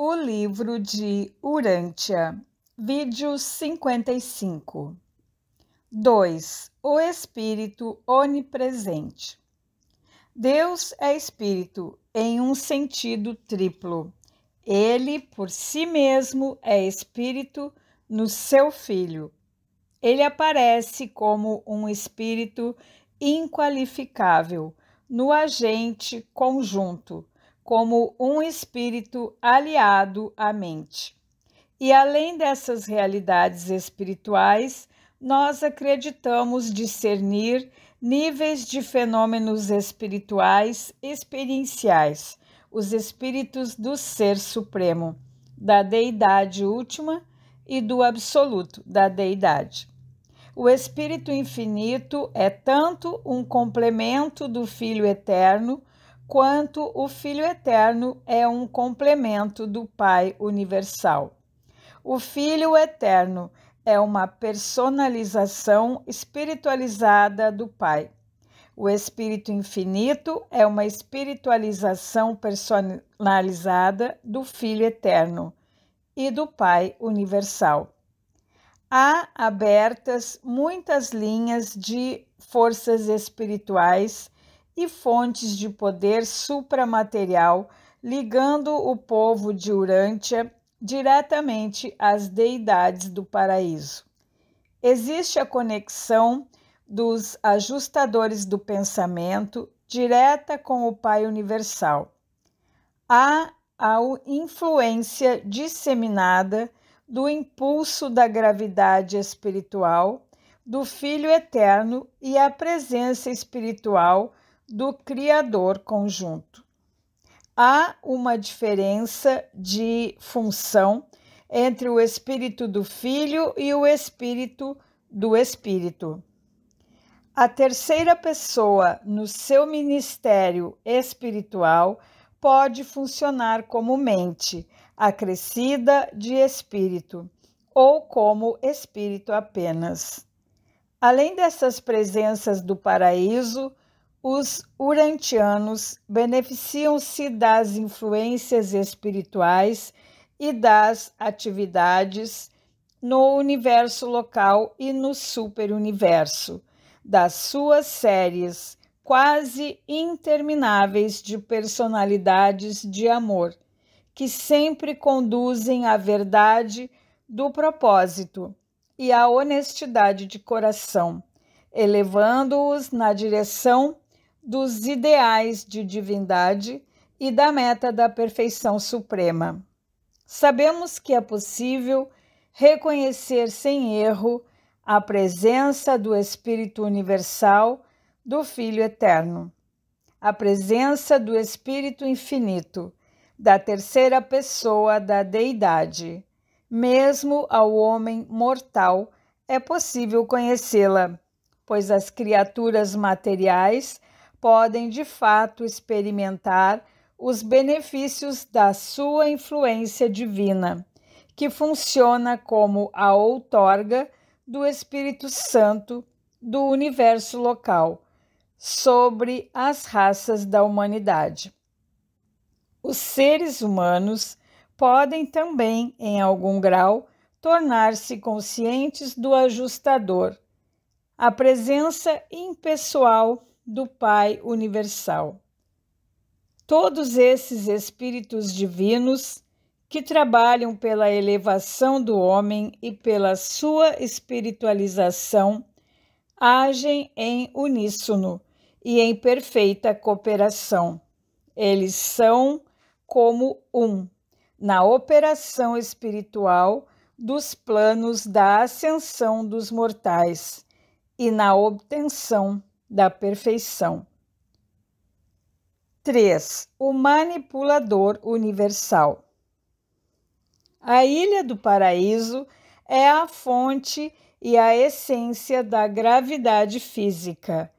O livro de Urântia, vídeo 55. 2. O Espírito Onipresente. Deus é Espírito em um sentido triplo. Ele, por si mesmo, é Espírito no seu Filho. Ele aparece como um Espírito inqualificável no agente conjunto como um espírito aliado à mente. E além dessas realidades espirituais, nós acreditamos discernir níveis de fenômenos espirituais experienciais, os espíritos do Ser Supremo, da Deidade Última e do Absoluto, da Deidade. O Espírito Infinito é tanto um complemento do Filho Eterno quanto o Filho Eterno é um complemento do Pai Universal. O Filho Eterno é uma personalização espiritualizada do Pai. O Espírito Infinito é uma espiritualização personalizada do Filho Eterno e do Pai Universal. Há abertas muitas linhas de forças espirituais e fontes de poder supramaterial, ligando o povo de Urântia diretamente às deidades do paraíso. Existe a conexão dos ajustadores do pensamento direta com o Pai Universal. Há a influência disseminada do impulso da gravidade espiritual do Filho Eterno e a presença espiritual do criador conjunto. Há uma diferença de função entre o espírito do filho e o espírito do espírito. A terceira pessoa no seu ministério espiritual pode funcionar como mente acrescida de espírito ou como espírito apenas. Além dessas presenças do paraíso, os urantianos beneficiam-se das influências espirituais e das atividades no universo local e no superuniverso, das suas séries quase intermináveis de personalidades de amor, que sempre conduzem à verdade do propósito e à honestidade de coração, elevando-os na direção dos ideais de divindade e da meta da perfeição suprema. Sabemos que é possível reconhecer sem erro a presença do Espírito Universal, do Filho Eterno, a presença do Espírito Infinito, da terceira pessoa da Deidade. Mesmo ao homem mortal é possível conhecê-la, pois as criaturas materiais podem de fato experimentar os benefícios da sua influência divina, que funciona como a outorga do Espírito Santo do universo local sobre as raças da humanidade. Os seres humanos podem também, em algum grau, tornar-se conscientes do ajustador, a presença impessoal do Pai Universal. Todos esses espíritos divinos que trabalham pela elevação do homem e pela sua espiritualização agem em uníssono e em perfeita cooperação. Eles são como um na operação espiritual dos planos da ascensão dos mortais e na obtenção da perfeição. 3. O manipulador universal. A Ilha do Paraíso é a fonte e a essência da gravidade física,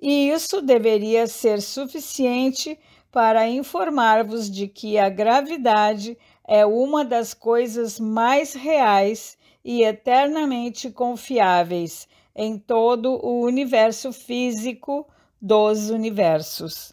e isso deveria ser suficiente para informar-vos de que a gravidade é uma das coisas mais reais e eternamente confiáveis em todo o universo físico dos universos.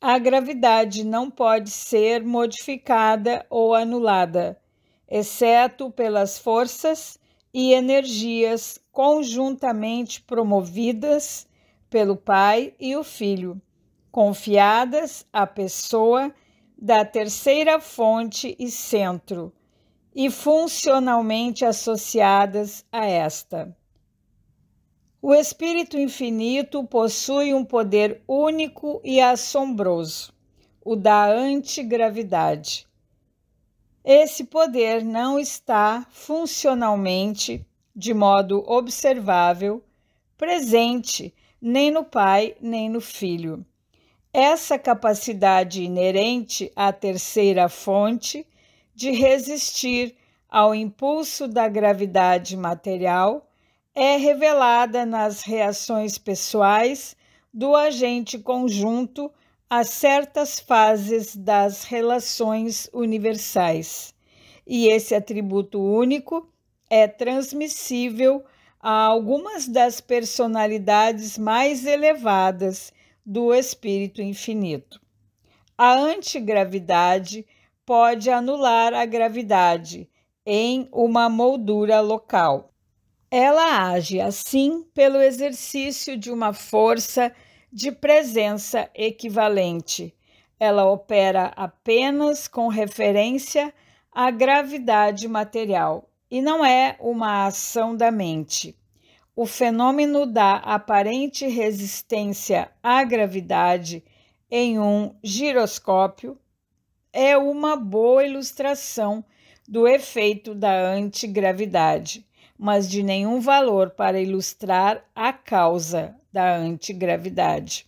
A gravidade não pode ser modificada ou anulada, exceto pelas forças e energias conjuntamente promovidas pelo Pai e o Filho, confiadas à pessoa da terceira fonte e centro, e funcionalmente associadas a esta. O Espírito Infinito possui um poder único e assombroso, o da antigravidade. Esse poder não está funcionalmente, de modo observável, presente nem no Pai nem no Filho. Essa capacidade inerente à terceira fonte de resistir ao impulso da gravidade material é revelada nas reações pessoais do agente conjunto a certas fases das relações universais. E esse atributo único é transmissível a algumas das personalidades mais elevadas do espírito infinito. A antigravidade pode anular a gravidade em uma moldura local. Ela age assim pelo exercício de uma força de presença equivalente. Ela opera apenas com referência à gravidade material e não é uma ação da mente. O fenômeno da aparente resistência à gravidade em um giroscópio é uma boa ilustração do efeito da antigravidade mas de nenhum valor para ilustrar a causa da antigravidade.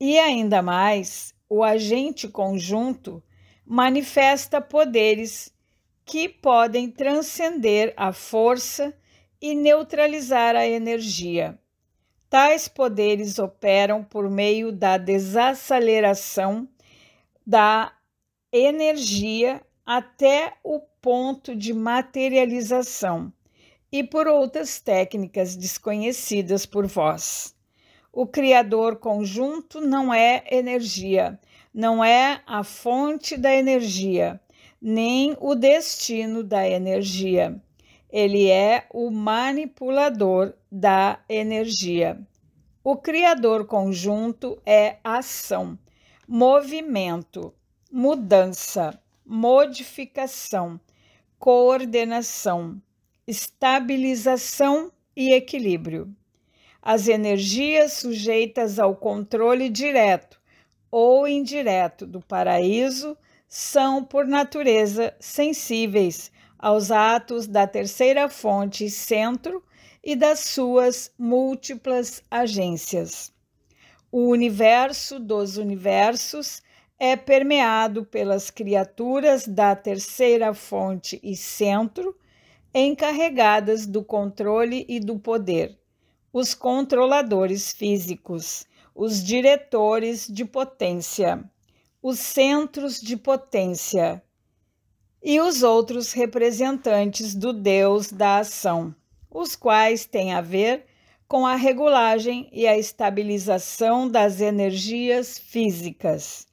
E ainda mais, o agente conjunto manifesta poderes que podem transcender a força e neutralizar a energia. Tais poderes operam por meio da desaceleração da energia até o ponto de materialização e por outras técnicas desconhecidas por vós. O Criador conjunto não é energia, não é a fonte da energia, nem o destino da energia. Ele é o manipulador da energia. O Criador conjunto é ação, movimento, mudança modificação, coordenação, estabilização e equilíbrio. As energias sujeitas ao controle direto ou indireto do paraíso são, por natureza, sensíveis aos atos da terceira fonte centro e das suas múltiplas agências. O universo dos universos é permeado pelas criaturas da terceira fonte e centro, encarregadas do controle e do poder, os controladores físicos, os diretores de potência, os centros de potência e os outros representantes do Deus da ação, os quais têm a ver com a regulagem e a estabilização das energias físicas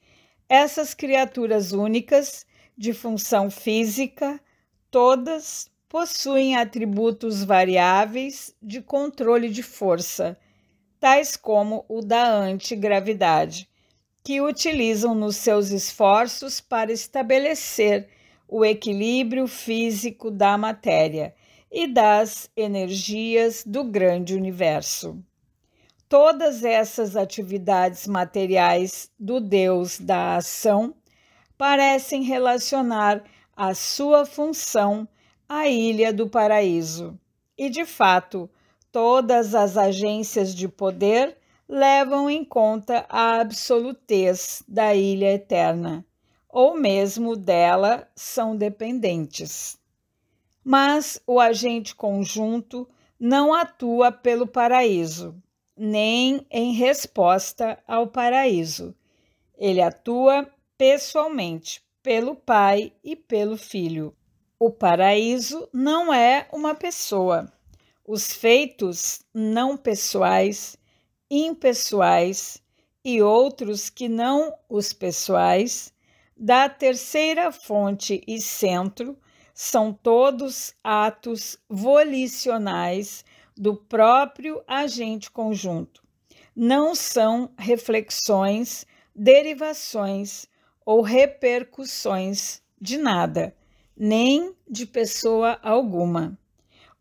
essas criaturas únicas, de função física, todas possuem atributos variáveis de controle de força, tais como o da antigravidade, que utilizam nos seus esforços para estabelecer o equilíbrio físico da matéria e das energias do grande universo todas essas atividades materiais do Deus da ação parecem relacionar a sua função à Ilha do Paraíso. E de fato, todas as agências de poder levam em conta a absolutez da Ilha Eterna, ou mesmo dela são dependentes. Mas o agente conjunto não atua pelo paraíso nem em resposta ao paraíso. Ele atua pessoalmente pelo Pai e pelo Filho. O paraíso não é uma pessoa. Os feitos não pessoais, impessoais e outros que não os pessoais, da terceira fonte e centro, são todos atos volicionais do próprio agente conjunto. Não são reflexões, derivações ou repercussões de nada, nem de pessoa alguma.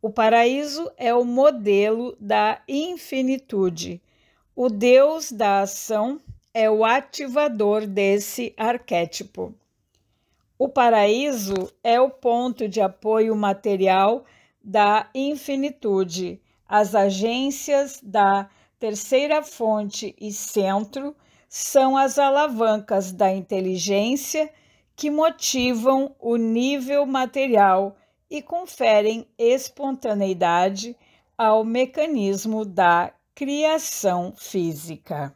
O paraíso é o modelo da infinitude. O Deus da ação é o ativador desse arquétipo. O paraíso é o ponto de apoio material da infinitude as agências da terceira fonte e centro são as alavancas da inteligência que motivam o nível material e conferem espontaneidade ao mecanismo da criação física.